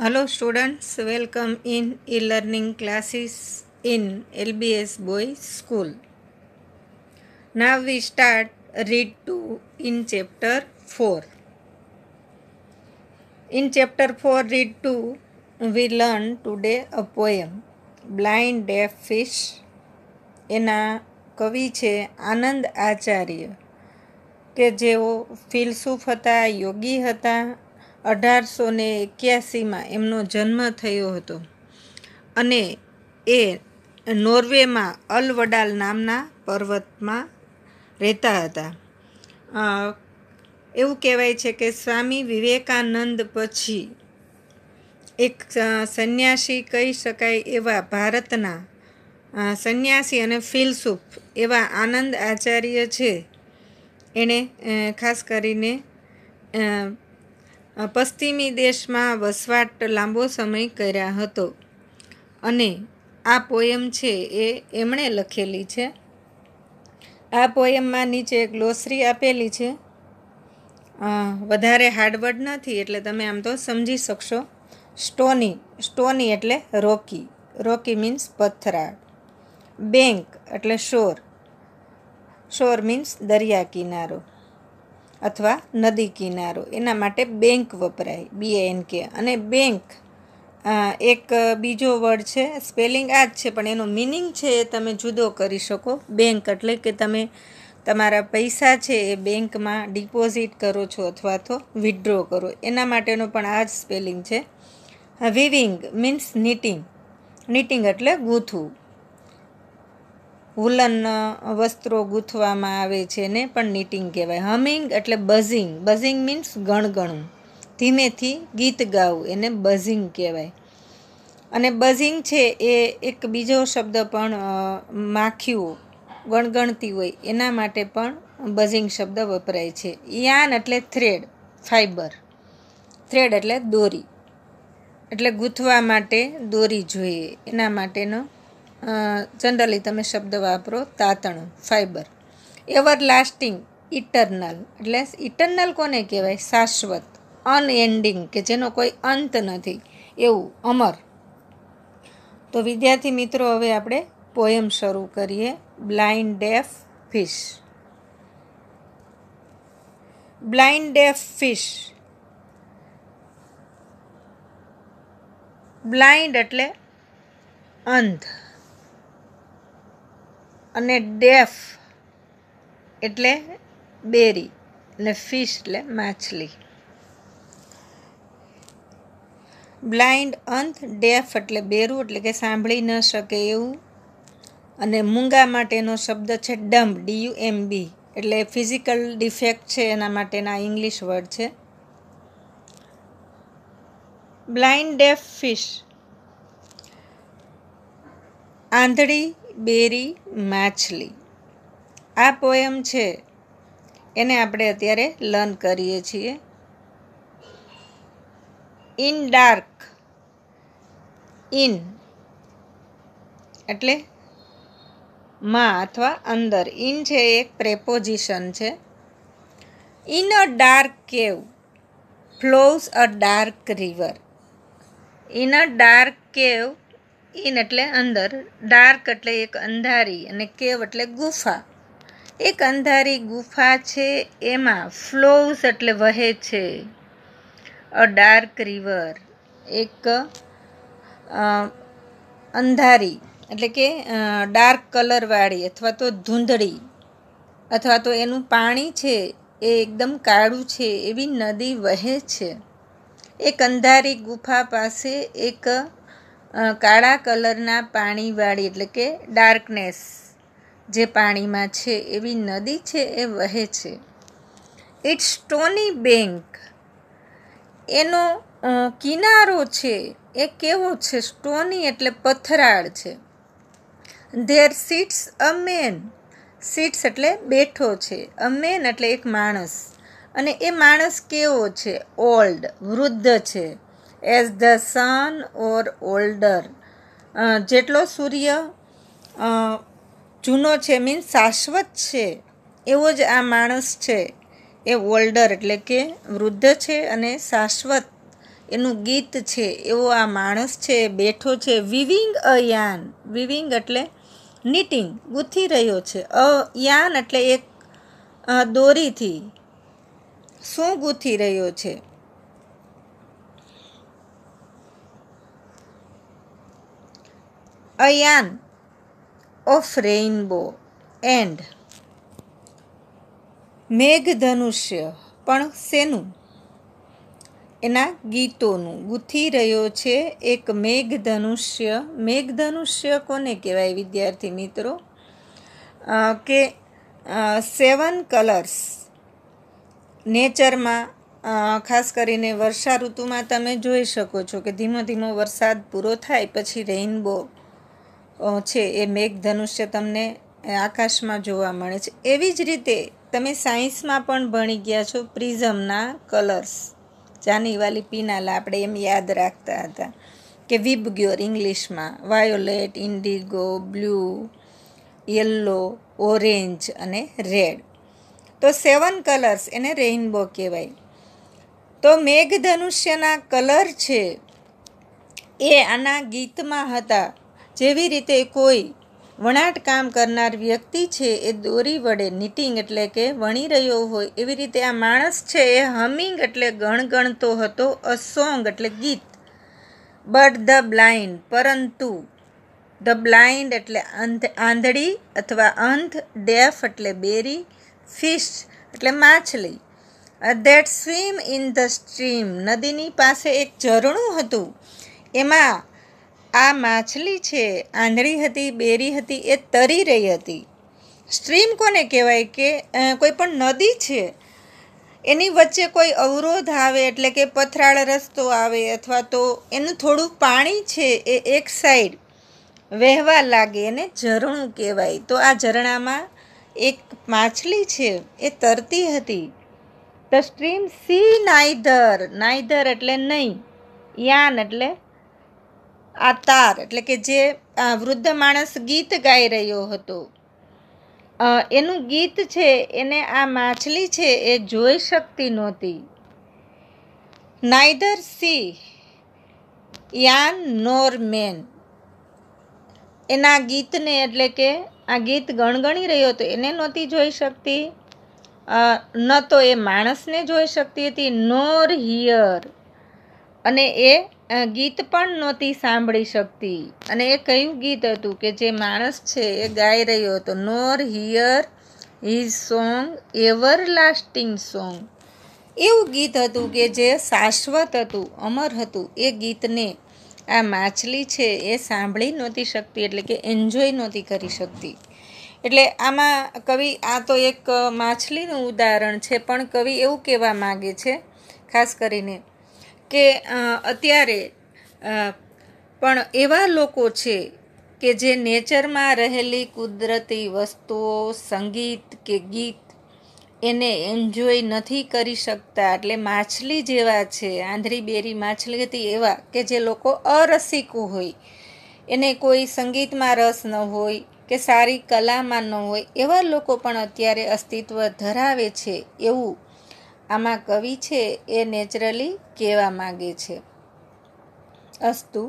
hello students welcome in e learning classes in LBS boy school now we start read two in chapter four in chapter four read two we learn today a poem blind deaf fish એના કવિ છે આનંદ આચાર્ય કે જેઓ ફિલસૂફ હતા યોગી હતા અઢારસો ને એક્યાસીમાં એમનો જન્મ થયો હતો અને એ નોર્વેમાં અલવડાલ નામના પર્વતમાં રહેતા હતા એવું કહેવાય છે કે સ્વામી વિવેકાનંદ પછી એક સંન્યાસી કહી શકાય એવા ભારતના સંન્યાસી અને ફિલસૂફ એવા આનંદ આચાર્ય છે એણે ખાસ કરીને પશ્ચિમી દેશમાં વસવાટ લાંબો સમય કર્યા હતો અને આ પોયમ છે એ એમણે લખેલી છે આ પોયમમાં નીચે એક લોસરી આપેલી છે વધારે હાર્ડવર્ડ નથી એટલે તમે આમ તો સમજી શકશો સ્ટોની સ્ટોની એટલે રોકી રોકી મીન્સ પથરા બેંક એટલે શોર શોર મીન્સ દરિયા કિનારો અથવા નદી કિનારો એના માટે બેંક વપરાય બીએનકે અને બેંક એક બીજો વર્ડ છે સ્પેલિંગ આ જ છે પણ એનો મિનિંગ છે એ તમે જુદો કરી શકો બેંક એટલે કે તમે તમારા પૈસા છે એ બેંકમાં ડિપોઝિટ કરો છો અથવા તો વિડ્રો કરો એના માટેનો પણ આ જ સ્પેલિંગ છે વિવિંગ મીન્સ નીટિંગ નીટિંગ એટલે ગૂંથવું વુલન વસ્ત્રો ગૂંથવામાં આવે છે એને પણ નીટિંગ કહેવાય હમિંગ એટલે બઝિંગ બઝિંગ મીન્સ ગણગણું ધીમેથી ગીત ગાવું એને બઝિંગ કહેવાય અને બઝિંગ છે એ એક બીજો શબ્દ પણ માખીઓ ગણગણતી હોય એના માટે પણ બઝિંગ શબ્દ વપરાય છે યાન એટલે થ્રેડ ફાઈબર થ્રેડ એટલે દોરી એટલે ગૂંથવા માટે દોરી જોઈએ એના માટેનો જનરલી તમે શબ્દ વાપરો તાતણું ફાઈબર એવર લાસ્ટિંગ ઇટરનલ એટલે ઇટરનલ કોને કહેવાય શાશ્વત અનએન્ડિંગ કે જેનો કોઈ અંત નથી એવું અમર તો વિદ્યાર્થી મિત્રો હવે આપણે પોયમ શરૂ કરીએ blind deaf fish blind deaf fish blind એટલે અંધ અને ડેફ એટલે બેરી અને ફિશ એટલે માછલી બ્લાઇન્ડ અંત ડેફ એટલે બેરું એટલે કે સાંભળી ન શકે એવું અને મૂંગા માટેનો શબ્દ છે ડમ્બ ડી એમ બી એટલે ફિઝિકલ ડિફેક્ટ છે એના માટેના ઇંગ્લિશ વર્ડ છે બ્લાઇન્ડ ડેફ ફિશ આંધળી બેરી માછલી આ પોયમ છે એને આપણે અત્યારે લર્ન કરીએ છીએ ઇન ડાર્ક ઇન એટલે માં અથવા અંદર ઇન છે એક પ્રેપોઝિશન છે in a dark cave flows a dark river in a dark cave in એટલે અંદર ડાર્ક એટલે એક અંધારી અને કેવ એટલે ગુફા એક અંધારી ગુફા છે એમાં ફ્લોઝ એટલે વહે છે અ ડાર્ક રિવર એક અંધારી એટલે કે ડાર્ક કલરવાળી અથવા તો ધૂંધળી અથવા તો એનું પાણી છે એ એકદમ કાળું છે એવી નદી વહે છે એક અંધારી ગુફા પાસે એક કાળા કલરના પાણીવાળી એટલે કે ડાર્કનેસ જે પાણીમાં છે એવી નદી છે એ વહે છે ઇટ્સ સ્ટોની બેન્ક એનો કિનારો છે એ કેવો છે સ્ટોની એટલે પથરાળ છે there sits a man sits એટલે બેઠો છે અ મેન એટલે એક માણસ અને એ માણસ કેવો છે ઓલ્ડ વૃદ્ધ છે as the sun or older જેટલો સૂર્ય જૂનો છે મીન્સ શાશ્વત છે એવો જ આ માણસ છે એ ઓલ્ડર એટલે કે વૃદ્ધ છે અને શાશ્વત એનું ગીત છે એવો આ માણસ છે બેઠો છે વિવિંગ અ યાન વિવિંગ એટલે નીટિંગ ગૂંથી રહ્યો છે અ યાન એટલે એક દોરીથી શું ગૂંથી રહ્યો છે અયાન ઓફ રેઇનબો એન્ડ મેઘધનુષ્ય પણ શેનું એના ગીતોનું ગૂંથી રહ્યો છે એક મેઘધનુષ્ય મેઘધનુષ્ય કોને કહેવાય વિદ્યાર્થી મિત્રો કે સેવન કલર્સ નેચરમાં ખાસ કરીને વર્ષા ઋતુમાં તમે જોઈ શકો છો કે ધીમો ધીમો વરસાદ પૂરો થાય પછી રેઇનબો છે એ મેઘધનુષ્ય તમને આકાશમાં જોવા મળે છે એવી જ રીતે તમે સાયન્સમાં પણ ભણી ગયા છો પ્રિઝમના કલર્સ જાનીવાલી પીનાલા આપણે એમ યાદ રાખતા હતા કે વિબગ્યોર ઇંગ્લિશમાં violet indigo blue yellow orange અને રેડ તો સેવન કલર્સ એને રેઇનબો કહેવાય તો મેઘધનુષ્યના કલર છે એ આના ગીતમાં હતા જેવી રીતે કોઈ વણાટ કામ કરનાર વ્યક્તિ છે એ દોરી વડે નીટિંગ એટલે કે વણી રહ્યો હોય એવી રીતે આ માણસ છે એ હમિંગ એટલે ગણગણતો હતો અ સોંગ એટલે ગીત બટ ધ બ્લાઇન્ડ પરંતુ ધ બ્લાઇન્ડ એટલે અંધ આંધળી અથવા અંધ ડેફ એટલે બેરી ફિશ એટલે માછલી that swim in the stream નદીની પાસે એક ઝરણું હતું એમાં આ માછલી છે આંધળી હતી બેરી હતી એ તરી રહી હતી સ્ટ્રીમ કોને કહેવાય કે કોઈ પણ નદી છે એની વચ્ચે કોઈ અવરોધ આવે એટલે કે પથરાળ રસ્તો આવે અથવા તો એનું થોડું પાણી છે એ એક સાઈડ વહેવા લાગે એને ઝરણું કહેવાય તો આ ઝરણામાં એક માછલી છે એ તરતી હતી the stream see neither neither એટલે નહીં યાન એટલે આ તાર એટલે કે જે વૃદ્ધ માણસ ગીત ગાઈ રહ્યો હતો એનું ગીત છે એને આ માછલી છે એ જોઈ શકતી નહોતી neither see yarn nor man એના ગીતને એટલે કે આ ગીત ગણગણી રહ્યો હતો એને નહોતી જોઈ શકતી ન તો એ માણસને જોઈ શકતી હતી નોર હિયર અને એ ગીત પણ નહોતી સાંભળી શકતી અને એ કયું ગીત હતું કે જે માણસ છે એ ગાઈ રહ્યો હતો nor hear his song ever lasting song એવું ગીત હતું કે જે શાશ્વત હતું અમર હતું એ ગીતને આ માછલી છે એ સાંભળી નહોતી શકતી એટલે કે એન્જોય નહોતી કરી શકતી એટલે આમાં કવિ આ તો એક માછલીનું ઉદાહરણ છે પણ કવિ એવું કહેવા માગે છે ખાસ કરીને કે અત્યારે પણ એવા લોકો છે કે જે નેચરમાં રહેલી કુદરતી વસ્તુઓ સંગીત કે ગીત એને એન્જોય નથી કરી શકતા એટલે માછલી જેવા છે આંધળી બેરી માછલી હતી એવા કે જે લોકો અરસિક હોય એને કોઈ સંગીતમાં રસ ન હોય કે સારી કલામાં ન હોય એવા લોકો પણ અત્યારે અસ્તિત્વ ધરાવે છે એવું આમાં કવિ છે એ નેચરલી કહેવા માગે છે અસ્તુ